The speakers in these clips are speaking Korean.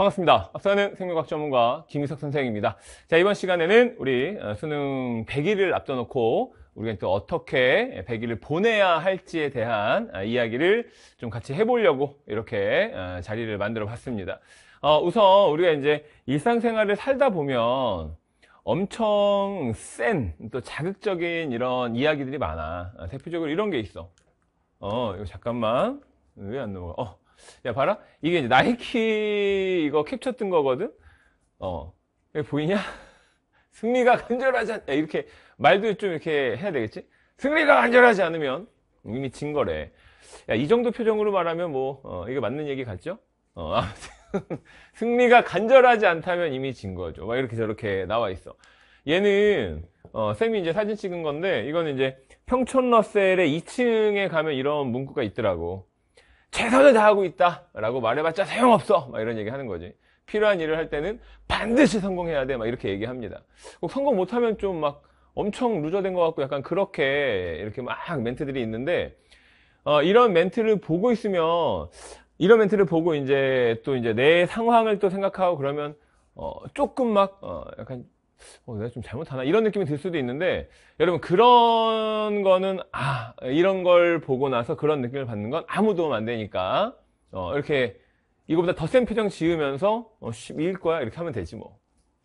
반갑습니다. 앞서는 생명학 전문가 김희석 선생입니다. 자, 이번 시간에는 우리 어, 수능 100일을 앞둬놓고 우리가 또 어떻게 100일을 보내야 할지에 대한 아, 이야기를 좀 같이 해보려고 이렇게 어, 자리를 만들어 봤습니다. 어, 우선 우리가 이제 일상생활을 살다 보면 엄청 센 또 자극적인 이런 이야기들이 많아. 아, 대표적으로 이런 게 있어. 어, 이거 잠깐만. 왜 안 넘어가? 어. 야, 봐라. 이게 이제 나이키 이거 캡처 뜬 거거든? 어. 여기 보이냐? 승리가 간절하지 않, 야, 이렇게 말도 좀 이렇게 해야 되겠지? 승리가 간절하지 않으면 이미 진 거래. 야, 이 정도 표정으로 말하면 뭐, 어, 이게 맞는 얘기 같죠? 어, 아무튼. 승리가 간절하지 않다면 이미 진 거죠. 막 이렇게 저렇게 나와 있어. 얘는, 어, 쌤이 이제 사진 찍은 건데, 이거는 이제 평촌 러셀의 2층에 가면 이런 문구가 있더라고. 최선을 다하고 있다 라고 말해봤자 소용없어 막 이런 얘기 하는 거지 필요한 일을 할 때는 반드시 성공해야 돼 막 이렇게 얘기합니다 꼭 성공 못하면 좀 막 엄청 루저된 것 같고 약간 그렇게 이렇게 막 멘트들이 있는데 어, 이런 멘트를 보고 있으면 이런 멘트를 보고 이제 또 이제 내 상황을 또 생각하고 그러면 어, 조금 막 어, 약간 어, 내가 좀 잘못하나 이런 느낌이 들 수도 있는데 여러분 그런 거는 아 이런 걸 보고 나서 그런 느낌을 받는 건 아무 도움 안 되니까 어, 이렇게 이거보다 더 센 표정 지으면서 어, 일 거야 이렇게 하면 되지 뭐나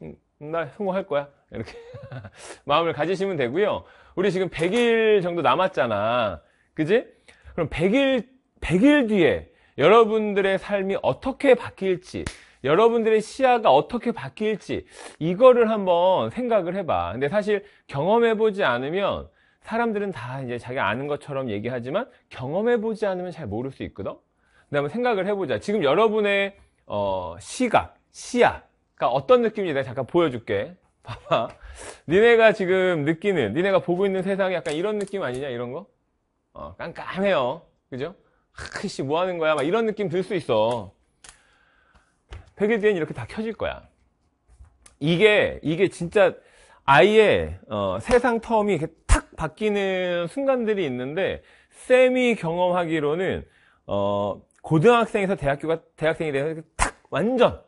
음, 음 성공할 거야 이렇게 마음을 가지시면 되고요 우리 지금 100일 정도 남았잖아 그지? 그럼 100일 100일 뒤에 여러분들의 삶이 어떻게 바뀔지 여러분들의 시야가 어떻게 바뀔지 이거를 한번 생각을 해봐 근데 사실 경험해 보지 않으면 사람들은 다 이제 자기 아는 것처럼 얘기하지만 경험해 보지 않으면 잘 모를 수 있거든 근데 한번 생각을 해보자 지금 여러분의 어, 시각 시야가 어떤 느낌인지 내가 잠깐 보여줄게 봐봐 니네가 지금 느끼는 니네가 보고 있는 세상이 약간 이런 느낌 아니냐 이런 거 어, 깜깜해요 그죠? 크씨뭐 하는 거야 막 이런 느낌 들 수 있어 100일 뒤엔 이렇게 다 켜질 거야. 이게, 이게 진짜 아예 어, 세상 텀이 이렇게 탁 바뀌는 순간들이 있는데 쌤이 경험하기로는 어, 고등학생에서 대학교가 대학생이 되면 탁 완전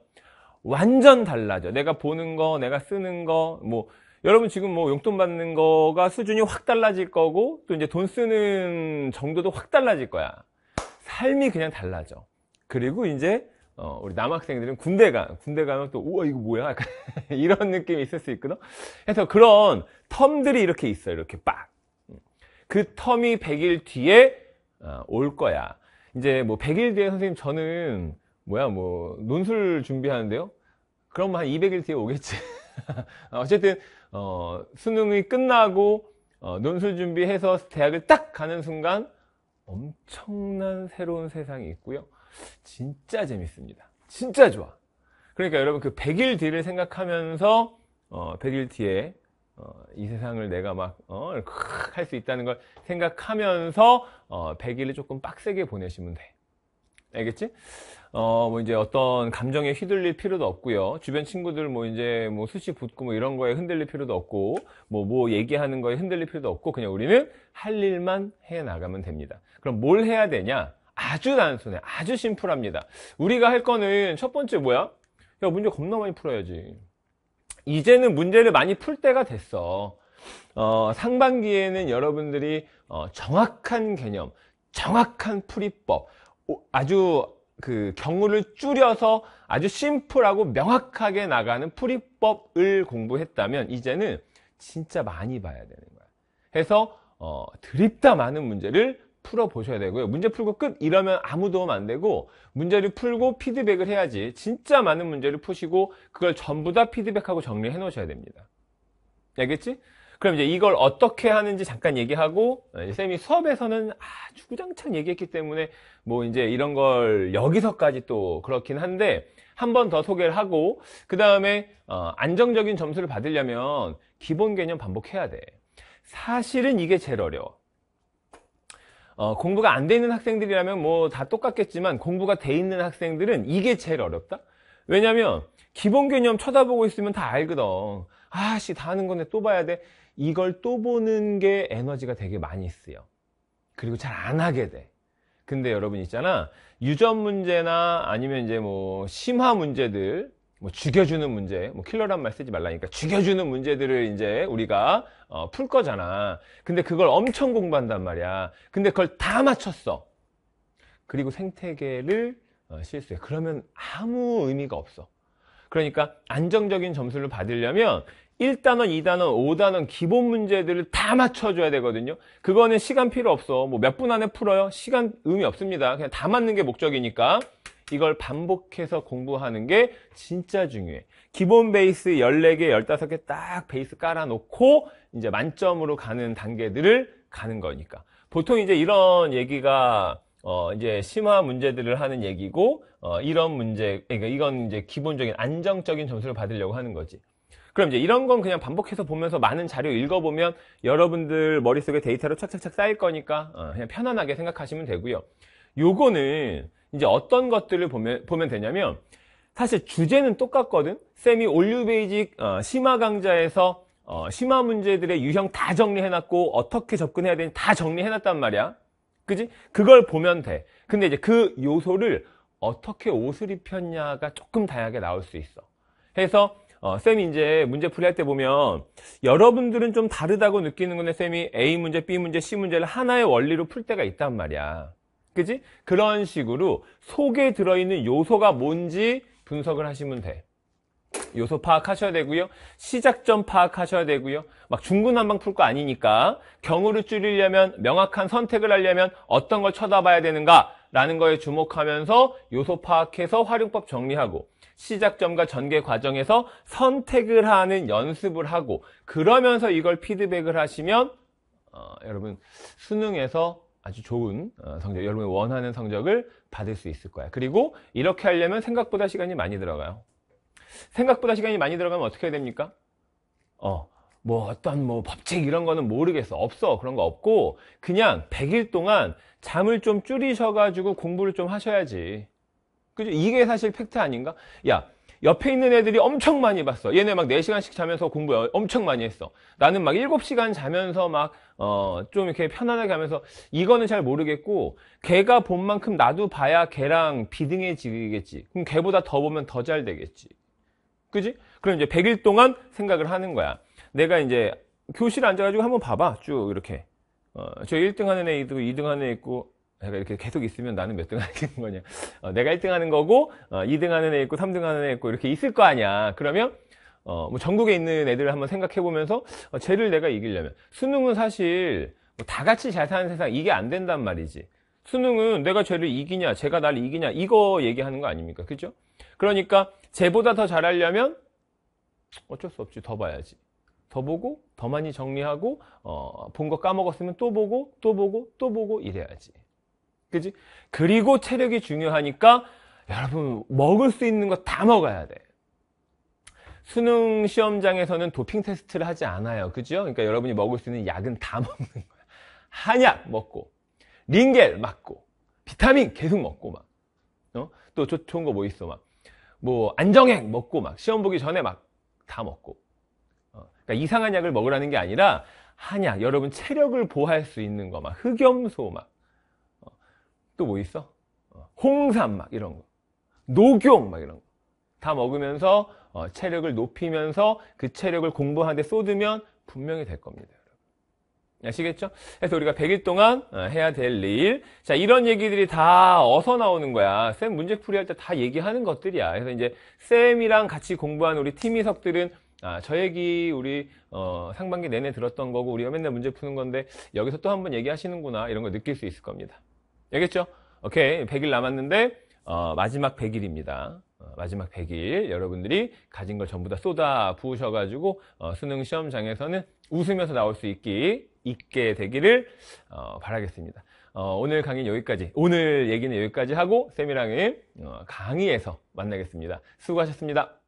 완전 달라져. 내가 보는 거, 내가 쓰는 거, 뭐 여러분 지금 뭐 용돈 받는 거가 수준이 확 달라질 거고 또 이제 돈 쓰는 정도도 확 달라질 거야. 삶이 그냥 달라져. 그리고 이제 어, 우리 남학생들은 군대 가 군대 가면 또 우와 이거 뭐야 약간 이런 느낌이 있을 수 있거든 그래서 그런 텀들이 이렇게 있어요 이렇게 빡 그 텀이 100일 뒤에 어, 올 거야 이제 뭐 100일 뒤에 선생님 저는 뭐야 뭐 논술 준비하는데요 그럼 한 200일 뒤에 오겠지 어쨌든 어, 수능이 끝나고 어, 논술 준비해서 대학을 딱 가는 순간 엄청난 새로운 세상이 있고요 진짜 재밌습니다. 진짜 좋아. 그러니까 여러분 그 100일 뒤를 생각하면서 어, 100일 뒤에 어, 이 세상을 내가 막, 어, 할수 있다는 걸 생각하면서, 어, 100일을 조금 빡세게 보내시면 돼. 알겠지? 어, 뭐 이제 어떤 감정에 휘둘릴 필요도 없고요. 주변 친구들 뭐 이제 뭐 수시 붙고 뭐 이런 거에 흔들릴 필요도 없고, 뭐, 뭐 얘기하는 거에 흔들릴 필요도 없고, 그냥 우리는 할 일만 해 나가면 됩니다. 그럼 뭘 해야 되냐? 아주 단순해 아주 심플합니다 우리가 할 거는 첫 번째 뭐야? 야 문제 겁나 많이 풀어야지 이제는 문제를 많이 풀 때가 됐어 어, 상반기에는 여러분들이 어, 정확한 개념 정확한 풀이법 오, 아주 그 경우를 줄여서 아주 심플하고 명확하게 나가는 풀이법을 공부했다면 이제는 진짜 많이 봐야 되는 거야 해서 어, 드립다 많은 문제를 풀어보셔야 되고요 문제 풀고 끝 이러면 아무 도움 안 되고 문제를 풀고 피드백을 해야지 진짜 많은 문제를 푸시고 그걸 전부 다 피드백하고 정리해 놓으셔야 됩니다 알겠지? 그럼 이제 이걸 어떻게 하는지 잠깐 얘기하고 어, 쌤이 수업에서는 아 주구장창 얘기했기 때문에 뭐 이제 이런 걸 여기서까지 또 그렇긴 한데 한 번 더 소개를 하고 그 다음에 어 안정적인 점수를 받으려면 기본 개념 반복해야 돼 사실은 이게 제일 어려워 어, 공부가 안 돼 있는 학생들이라면 뭐 다 똑같겠지만 공부가 돼 있는 학생들은 이게 제일 어렵다? 왜냐면 기본 개념 쳐다보고 있으면 다 알거든. 아씨 다 하는 건데 또 봐야 돼. 이걸 또 보는 게 에너지가 되게 많이 쓰여. 그리고 잘 안 하게 돼. 근데 여러분 있잖아. 유전 문제나 아니면 이제 뭐 심화 문제들 뭐 죽여주는 문제, 뭐 킬러란 말 쓰지 말라니까 죽여주는 문제들을 이제 우리가 어, 풀 거잖아. 근데 그걸 엄청 공부한단 말이야. 근데 그걸 다 맞췄어. 그리고 생태계를 어, 실수해. 그러면 아무 의미가 없어. 그러니까 안정적인 점수를 받으려면 1단원, 2단원, 5단원 기본 문제들을 다 맞춰줘야 되거든요. 그거는 시간 필요 없어. 뭐 몇 분 안에 풀어요? 시간 의미 없습니다. 그냥 다 맞는 게 목적이니까. 이걸 반복해서 공부하는 게 진짜 중요해. 기본 베이스 14개, 15개 딱 베이스 깔아놓고 이제 만점으로 가는 단계들을 가는 거니까. 보통 이제 이런 얘기가 어 이제 심화 문제들을 하는 얘기고 어 이런 문제 그러니까 이건 이제 기본적인 안정적인 점수를 받으려고 하는 거지. 그럼 이제 이런 건 그냥 반복해서 보면서 많은 자료 읽어보면 여러분들 머릿속에 데이터로 착착착 쌓일 거니까 어 그냥 편안하게 생각하시면 되고요. 요거는 이제 어떤 것들을 보면, 보면 되냐면 사실 주제는 똑같거든 쌤이 올류베이직 어, 심화 강좌에서 어, 심화 문제들의 유형 다 정리해놨고 어떻게 접근해야 되는지 다 정리해놨단 말이야 그지? 그걸 보면 돼 근데 이제 그 요소를 어떻게 옷을 입혔냐가 조금 다양하게 나올 수 있어 해서 어, 쌤이 이제 문제 풀이할 때 보면 여러분들은 좀 다르다고 느끼는 건데 쌤이 A 문제, B 문제, C 문제를 하나의 원리로 풀 때가 있단 말이야 그지? 그런 식으로 속에 들어있는 요소가 뭔지 분석을 하시면 돼. 요소 파악하셔야 되고요. 시작점 파악하셔야 되고요. 막 중구난방 풀 거 아니니까 경우를 줄이려면 명확한 선택을 하려면 어떤 걸 쳐다봐야 되는가 라는 거에 주목하면서 요소 파악해서 활용법 정리하고 시작점과 전개 과정에서 선택을 하는 연습을 하고 그러면서 이걸 피드백을 하시면 어, 여러분 수능에서 아주 좋은 어, 성적, 여러분이 원하는 성적을 받을 수 있을 거야. 그리고 이렇게 하려면 생각보다 시간이 많이 들어가요. 생각보다 시간이 많이 들어가면 어떻게 해야 됩니까? 어, 뭐 어떤 뭐 법칙 이런 거는 모르겠어. 없어. 그런 거 없고 그냥 100일 동안 잠을 좀 줄이셔 가지고 공부를 좀 하셔야지. 그죠? 이게 사실 팩트 아닌가? 야, 옆에 있는 애들이 엄청 많이 봤어. 얘네 막 4시간씩 자면서 공부 엄청 많이 했어. 나는 막 7시간 자면서 막, 어, 좀 이렇게 편안하게 하면서 이거는 잘 모르겠고, 걔가 본 만큼 나도 봐야 걔랑 비등해지겠지. 그럼 걔보다 더 보면 더 잘 되겠지. 그지? 그럼 이제 100일 동안 생각을 하는 거야. 내가 이제 교실 앉아가지고 한번 봐봐. 쭉 이렇게. 어, 저 1등 하는 애 있고, 2등 하는 애 있고, 내가 이렇게 계속 있으면 나는 몇 등 하는 거냐. 어, 내가 1등 하는 거고, 어, 2등 하는 애 있고, 3등 하는 애 있고, 이렇게 있을 거 아니야. 그러면, 어, 뭐 전국에 있는 애들을 한번 생각해 보면서, 어, 쟤를 내가 이기려면. 수능은 사실, 뭐다 같이 잘 사는 세상, 이게 안 된단 말이지. 수능은 내가 쟤를 이기냐, 쟤가 날 이기냐, 이거 얘기하는 거 아닙니까? 그죠? 그러니까, 쟤보다 더 잘하려면, 어쩔 수 없지. 더 봐야지. 더 보고, 더 많이 정리하고, 어, 본 거 까먹었으면 또 보고, 또 보고, 또 보고, 이래야지. 그지? 그리고 체력이 중요하니까 여러분 먹을 수 있는 거 다 먹어야 돼. 수능 시험장에서는 도핑 테스트를 하지 않아요. 그죠? 그러니까 여러분이 먹을 수 있는 약은 다 먹는 거야. 한약 먹고, 링겔 맞고, 비타민 계속 먹고 막. 어? 또 좋은 거 뭐 있어 막. 뭐 안정액 먹고 막 시험 보기 전에 막 다 먹고. 어? 그러니까 이상한 약을 먹으라는 게 아니라 한약, 여러분 체력을 보호할 수 있는 거 막, 흑염소 막. 또뭐 있어? 어, 홍삼 막 이런 거. 녹용 막 이런 거. 다 먹으면서 어, 체력을 높이면서 그 체력을 공부하는데 쏟으면 분명히 될 겁니다. 아시겠죠? 그래서 우리가 100일 동안 어, 해야 될 일. 자, 이런 얘기들이 다 어서 나오는 거야. 쌤 문제 풀이할 때 다 얘기하는 것들이야. 그래서 이제 쌤이랑 같이 공부한 우리 팀 이석들은 아, 저 얘기 우리 어, 상반기 내내 들었던 거고 우리가 맨날 문제 푸는 건데 여기서 또 한 번 얘기하시는구나 이런 걸 느낄 수 있을 겁니다. 알겠죠? 오케이. 100일 남았는데, 어, 마지막 100일입니다. 어, 마지막 100일. 여러분들이 가진 걸 전부 다 쏟아 부으셔가지고, 어, 수능 시험장에서는 웃으면서 나올 수 있기, 있게 되기를, 어, 바라겠습니다. 어, 오늘 강의는 여기까지. 오늘 얘기는 여기까지 하고, 세미랑의 어, 강의에서 만나겠습니다. 수고하셨습니다.